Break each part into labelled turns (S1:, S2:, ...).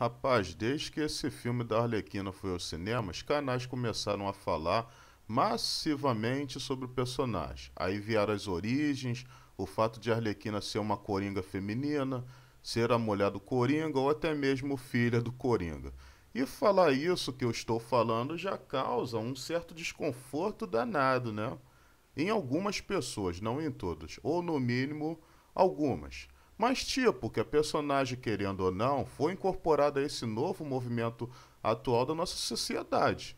S1: Rapaz, desde que esse filme da Arlequina foi aos cinemas, canais começaram a falar massivamente sobre o personagem. Aí vieram as origens, o fato de Arlequina ser uma coringa feminina, ser a mulher do coringa ou até mesmo filha do coringa. E falar isso que eu estou falando já causa um certo desconforto danado, né? Em algumas pessoas, não em todas, ou no mínimo algumas. Mas, tipo, que a personagem, querendo ou não, foi incorporada a esse novo movimento atual da nossa sociedade,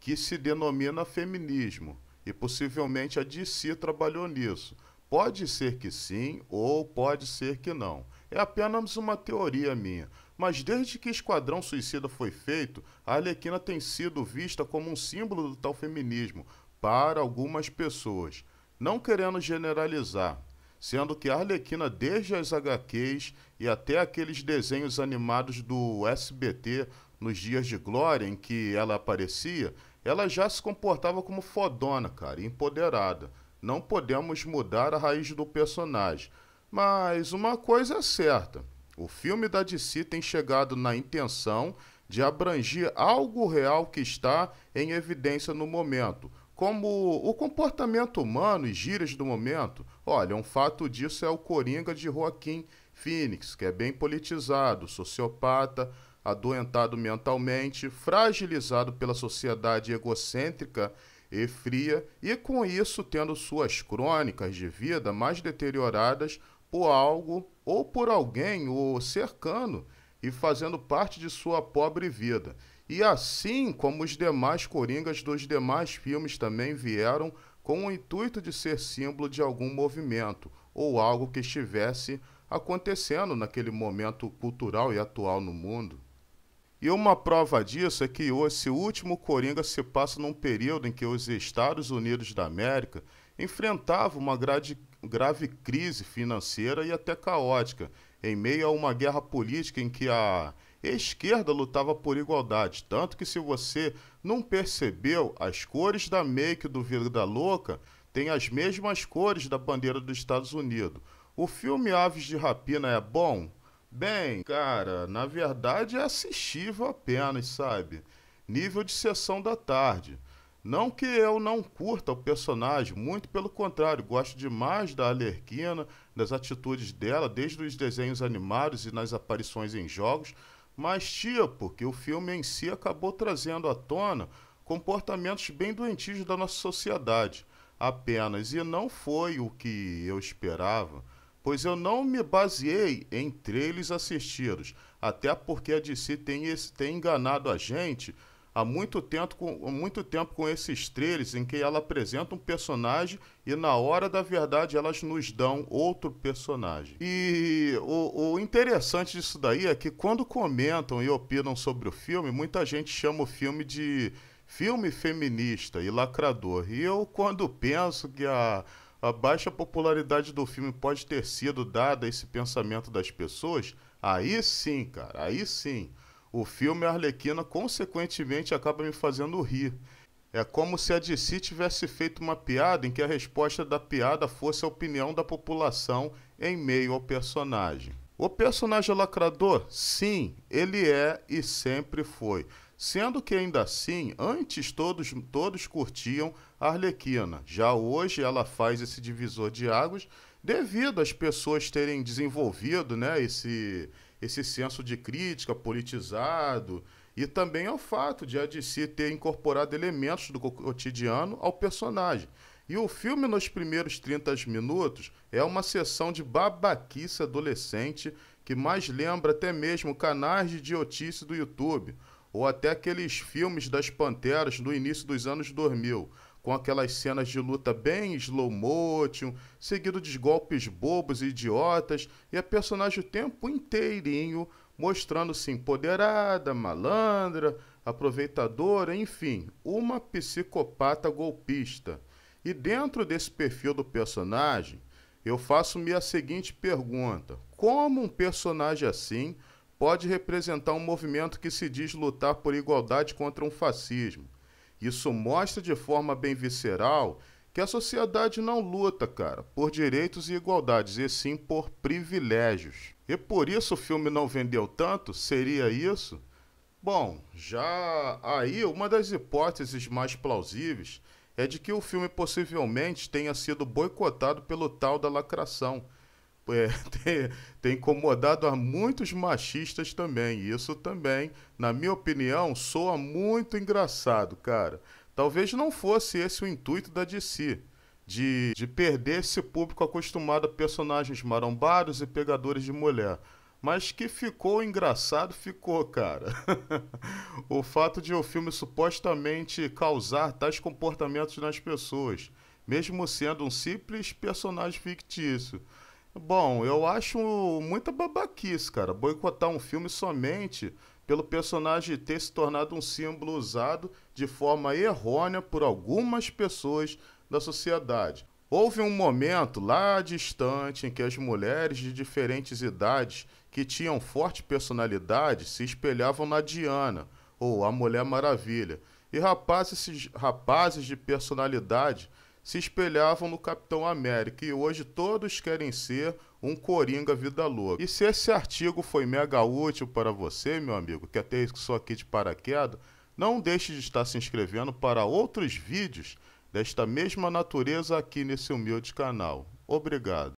S1: que se denomina feminismo, e possivelmente a DC trabalhou nisso. Pode ser que sim ou pode ser que não. É apenas uma teoria minha. Mas desde que Esquadrão Suicida foi feito, a Arlequina tem sido vista como um símbolo do tal feminismo para algumas pessoas. Não querendo generalizar, sendo que a Arlequina, desde as HQs e até aqueles desenhos animados do SBT nos dias de glória em que ela aparecia, ela já se comportava como fodona, cara, empoderada. Não podemos mudar a raiz do personagem. Mas uma coisa é certa: o filme da DC tem chegado na intenção de abranger algo real que está em evidência no momento como o comportamento humano e gírias do momento. Olha, um fato disso é o Coringa de Joaquim Phoenix, que é bem politizado, sociopata, adoentado mentalmente, fragilizado pela sociedade egocêntrica e fria, e com isso tendo suas crônicas de vida mais deterioradas por algo ou por alguém o cercano e fazendo parte de sua pobre vida. E assim como os demais coringas dos demais filmes também vieram com o intuito de ser símbolo de algum movimento ou algo que estivesse acontecendo naquele momento cultural e atual no mundo. E uma prova disso é que esse último Coringa se passa num período em que os Estados Unidos da América enfrentavam uma grade, grave crise financeira e até caótica, em meio a uma guerra política em que a esquerda lutava por igualdade, tanto que se você não percebeu, as cores da make do Vida Louca têm as mesmas cores da bandeira dos Estados Unidos. O filme Aves de Rapina é bom? Bem, cara, na verdade é assistível apenas, sabe? Nível de sessão da tarde. Não que eu não curta o personagem, muito pelo contrário, gosto demais da Alerquina, das atitudes dela, desde os desenhos animados e nas aparições em jogos, mas, tipo, que o filme em si acabou trazendo à tona comportamentos bem doentios da nossa sociedade, apenas, e não foi o que eu esperava, pois eu não me baseei em trailers assistidos, até porque a DC tem, esse, tem enganado a gente há muito tempo com, muito tempo com esses trailers em que ela apresenta um personagem e na hora da verdade elas nos dão outro personagem. E o, o, interessante disso daí é que quando comentam e opinam sobre o filme, muita gente chama o filme de filme feminista e lacrador. E eu, quando penso que a, a baixa popularidade do filme pode ter sido dada a esse pensamento das pessoas, aí sim, cara, aí sim o filme Arlequina, consequentemente, acaba me fazendo rir. É como se a DC tivesse feito uma piada em que a resposta da piada fosse a opinião da população em meio ao personagem. O personagem lacrador? Sim, ele é e sempre foi. Sendo que ainda assim, antes todos, todos curtiam a Arlequina. Já hoje ela faz esse divisor de águas devido às pessoas terem desenvolvido né, esse, esse senso de crítica politizado e também ao fato de a DC ter incorporado elementos do cotidiano ao personagem. E o filme, nos primeiros 30 minutos, é uma sessão de babaquice adolescente que mais lembra até mesmo canais de idiotice do YouTube, ou até aqueles filmes das panteras no início dos anos 2000, com aquelas cenas de luta bem slow motion, seguido de golpes bobos e idiotas, e a personagem o tempo inteirinho mostrando-se empoderada, malandra, aproveitadora, enfim, uma psicopata golpista. E dentro desse perfil do personagem, eu faço-me a seguinte pergunta: como um personagem assim pode representar um movimento que se diz lutar por igualdade contra um fascismo? Isso mostra de forma bem visceral que a sociedade não luta, cara, por direitos e igualdades, e sim por privilégios. E por isso o filme não vendeu tanto? Seria isso? Bom, já aí uma das hipóteses mais plausíveis é de que o filme possivelmente tenha sido boicotado pelo tal da lacração é, tem, tem, incomodado a muitos machistas também. Isso também, na minha opinião, soa muito engraçado, cara. Talvez não fosse esse o intuito da DC. De, de perder esse público acostumado a personagens marombados e pegadores de mulher. Mas que ficou engraçado, ficou, cara. o fato de o filme supostamente causar tais comportamentos nas pessoas, mesmo sendo um simples personagem fictício. Bom, eu acho muita babaquice, cara, boicotar um filme somente pelo personagem ter se tornado um símbolo usado de forma errônea por algumas pessoas da sociedade. Houve um momento lá distante em que as mulheres de diferentes idades que tinham forte personalidade se espelhavam na Diana, ou a Mulher Maravilha, e rapazes, rapazes de personalidade se espelhavam no Capitão América e hoje todos querem ser um Coringa Vida Louca. E se esse artigo foi mega útil para você, meu amigo, que até só aqui de paraquedas, não deixe de estar se inscrevendo para outros vídeos desta mesma natureza aqui nesse humilde canal. Obrigado.